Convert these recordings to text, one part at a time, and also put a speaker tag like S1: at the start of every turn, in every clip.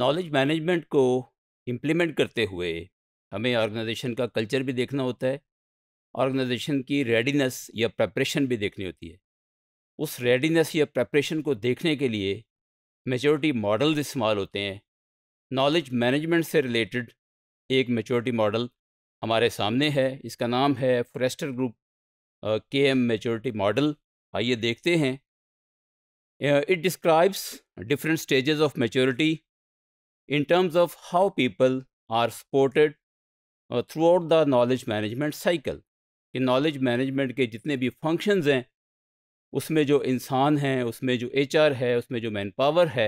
S1: Knowledge management को implement करते हुए हमें ऑर्गेनाइजेशन का कल्चर भी देखना होता है ऑर्गेनाइजेशन की रेडीनेस या प्रेपरेशन भी देखनी होती है उस रेडीनेस या प्रेपरेशन को देखने के लिए मेचोरिटी मॉडल इस्तेमाल होते हैं नॉलेज मैनेजमेंट से रिलेटेड एक मेचोरिटी मॉडल हमारे सामने है इसका नाम है Forrester group K M maturity model आइए देखते हैं it describes different stages of maturity in terms of how people are supported uh, throughout the knowledge management cycle. कि नॉलेज मैनेजमेंट के जितने भी फंक्शंस हैं उसमें जो इंसान हैं उसमें जो एचआर है उसमें जो मैन पावर है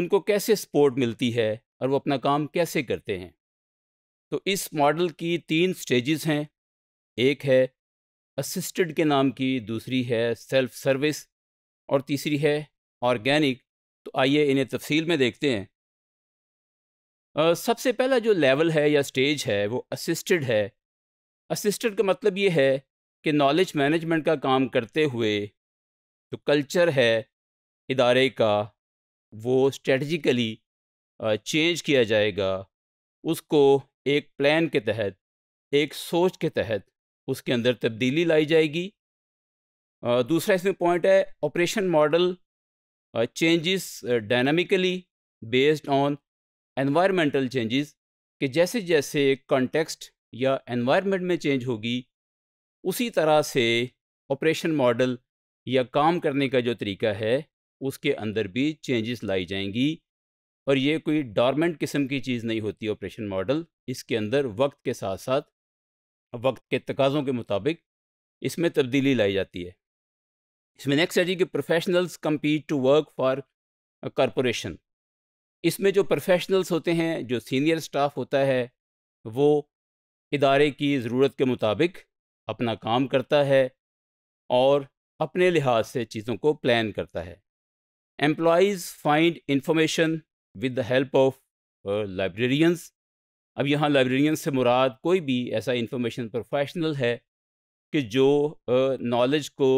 S1: उनको कैसे सपोर्ट मिलती है और वो अपना काम कैसे करते हैं तो इस मॉडल की तीन स्टेजेस हैं एक है असिस्टेड के नाम की दूसरी है सेल्फ सर्विस और तीसरी है ऑर्गेनिक तो आइए इन्हें तफसील में देखते हैं सबसे पहला जो लेवल है या स्टेज है वो असिस्टेड है असिस्टेड का मतलब ये है कि नॉलेज मैनेजमेंट का काम करते हुए जो कल्चर है इदारे का वो स्ट्रेटजिकली चेंज किया जाएगा उसको एक प्लान के तहत एक सोच के तहत उसके अंदर तब्दीली लाई जाएगी दूसरा इसमें पॉइंट है operation model changes dynamically based on environmental changes कि जैसे जैसे कॉन्टेक्स्ट या एनवायरमेंट में चेंज होगी उसी तरह से ऑपरेशन मॉडल या काम करने का जो तरीका है उसके अंदर भी चेंजेस लाई जाएंगी और ये कोई डॉर्मेंट किस्म की चीज़ नहीं होती ऑपरेशन मॉडल इसके अंदर वक्त के साथ साथ वक्त के तकाज़ों के मुताबिक इसमें तब्दीली लाई जाती है इसमें नेक्स्ट है जी कि professionals compete to work for corporation इसमें जो प्रोफेशनल्स होते हैं जो सीनियर स्टाफ होता है वो इदारे की ज़रूरत के मुताबिक अपना काम करता है और अपने लिहाज से चीज़ों को प्लान करता है employees find information with the help of librarians अब यहाँ लाइब्रेरियंस से मुराद कोई भी ऐसा इंफॉर्मेशन प्रोफेशनल है कि जो नॉलेज uh, को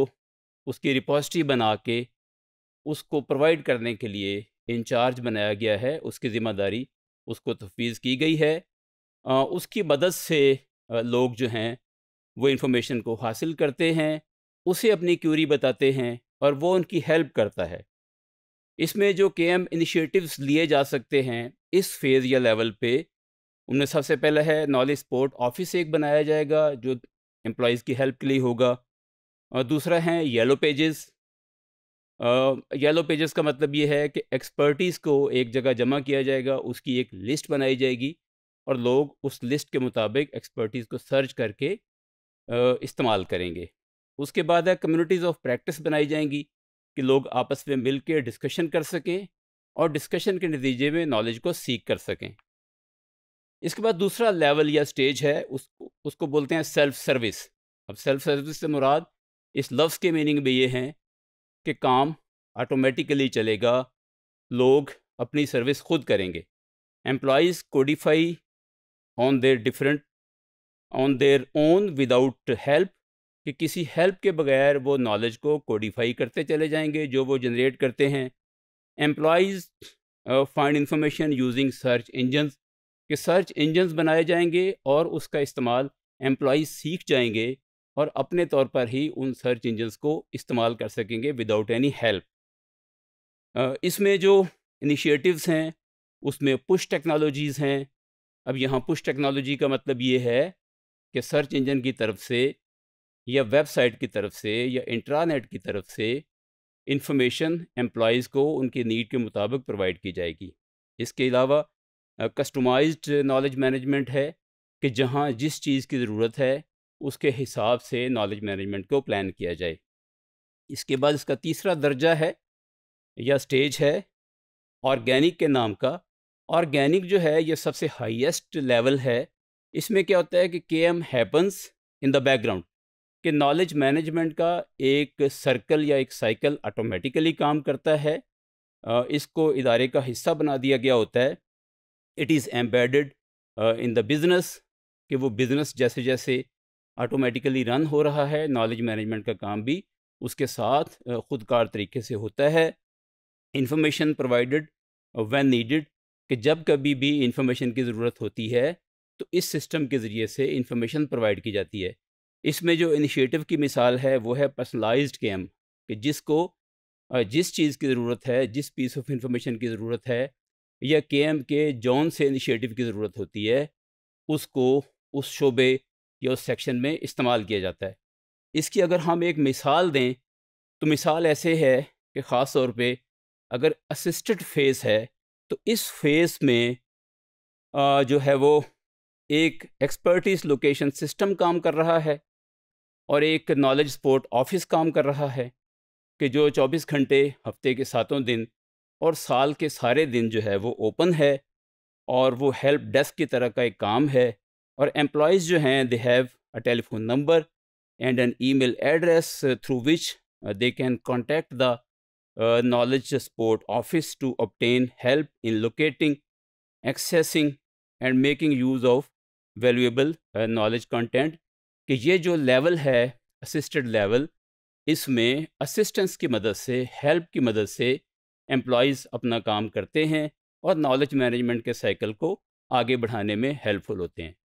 S1: उसकी रिपोजिटरी बना के उसको प्रोवाइड करने के लिए इंचार्ज बनाया गया है उसकी ज़िम्मेदारी उसको तफवीज़ की गई है आ, उसकी मदद से लोग जो हैं वो इन्फॉर्मेशन को हासिल करते हैं उसे अपनी क्यूरी बताते हैं और वो उनकी हेल्प करता है इसमें जो के एम इनिशियटिवस लिए जा सकते हैं इस फेज़ या लेवल पे उनमें सबसे पहला है नॉलेज सपोर्ट ऑफिस एक बनाया जाएगा जो एम्प्लॉज़ की हेल्प के लिए होगा और दूसरा है येलो पेजेस येलो पेजेस का मतलब ये है कि एक्सपर्टीज़ को एक जगह जमा किया जाएगा उसकी एक लिस्ट बनाई जाएगी और लोग उस लिस्ट के मुताबिक एक्सपर्टीज़ को सर्च करके इस्तेमाल करेंगे उसके बाद है कम्युनिटीज़ ऑफ प्रैक्टिस बनाई जाएंगी कि लोग आपस में मिल के डिस्कशन कर सकें और डिस्कशन के नतीजे में नॉलेज को सीख कर सकें इसके बाद दूसरा लेवल या स्टेज है उस उसको बोलते हैं सेल्फ सर्विस अब सेल्फ सर्विस से मुराद इस लफ्ज़ के मीनिंग में ये हैं कि काम ऑटोमेटिकली चलेगा लोग अपनी सर्विस खुद करेंगे employees codify on their different on their own without help कि किसी हेल्प के बगैर वो नॉलेज को कोडिफाई करते चले जाएंगे जो वो जनरेट करते हैं employees find information using search engines कि सर्च इंजन्स बनाए जाएंगे और उसका इस्तेमाल एम्प्लॉज़ सीख जाएंगे और अपने तौर पर ही उन सर्च इंजन्स को इस्तेमाल कर सकेंगे विदाउट एनी हेल्प इसमें जो इनिशिएटिव्स हैं उसमें पुश टेक्नोलॉजीज़ हैं अब यहाँ पुश टेक्नोलॉजी का मतलब ये है कि सर्च इंजन की तरफ से या वेबसाइट की तरफ से या इंट्रानेट की तरफ से इंफॉर्मेशन एम्प्लॉज़ को उनके नीड के मुताबिक प्रोवाइड की जाएगी इसके अलावा कस्टमाइज्ड नॉलेज मैनेजमेंट है कि जहाँ जिस चीज़ की ज़रूरत है उसके हिसाब से नॉलेज मैनेजमेंट को प्लान किया जाए इसके बाद इसका तीसरा दर्जा है या स्टेज है ऑर्गेनिक के नाम का ऑर्गेनिक जो है ये सबसे हाईएस्ट लेवल है इसमें क्या होता है कि K M happens in the background कि नॉलेज मैनेजमेंट का एक सर्कल या एक साइकिल ऑटोमेटिकली काम करता है इसको इदारे का हिस्सा बना दिया गया होता है it is embedded in the business कि वो बिज़नेस जैसे जैसे ऑटोमेटिकली रन हो रहा है नॉलेज मैनेजमेंट का काम भी उसके साथ खुदकार तरीके से होता है इंफॉर्मेशन प्रोवाइडेड व्हेन नीडेड कि जब कभी भी इंफॉर्मेशन की ज़रूरत होती है तो इस सिस्टम के ज़रिए से इंफॉर्मेशन प्रोवाइड की जाती है इसमें जो इनिशिएटिव की मिसाल है वो है पर्सनलाइज्ड कैम कि जिसको जिस चीज़ की ज़रूरत है जिस पीस ऑफ इंफॉर्मेशन की ज़रूरत है या के एम के जॉन से इनिशिएटिव की ज़रूरत होती है उसको उस शोबे या उस सेक्शन में इस्तेमाल किया जाता है इसकी अगर हम एक मिसाल दें तो मिसाल ऐसे है कि ख़ास तौर पे अगर असिस्टेड फेस है तो इस फेस में आ, जो है वो एक एक्सपर्टीज लोकेशन सिस्टम काम कर रहा है और एक नॉलेज सपोर्ट ऑफिस काम कर रहा है कि जो 24 घंटे हफ्ते के सातों दिन और साल के सारे दिन जो है वो ओपन है और वो हेल्प डेस्क की तरह का एक काम है और एम्प्लॉयज़ जो हैं they have a telephone number and an email address through which they can contact the knowledge support office to obtain help in locating accessing and making use of valuable knowledge content कि ये जो level है assisted level इसमें assistance की मदद से help की मदद से एम्प्लॉयज़ अपना काम करते हैं और नॉलेज मैनेजमेंट के साइकिल को आगे बढ़ाने में हेल्पफुल होते हैं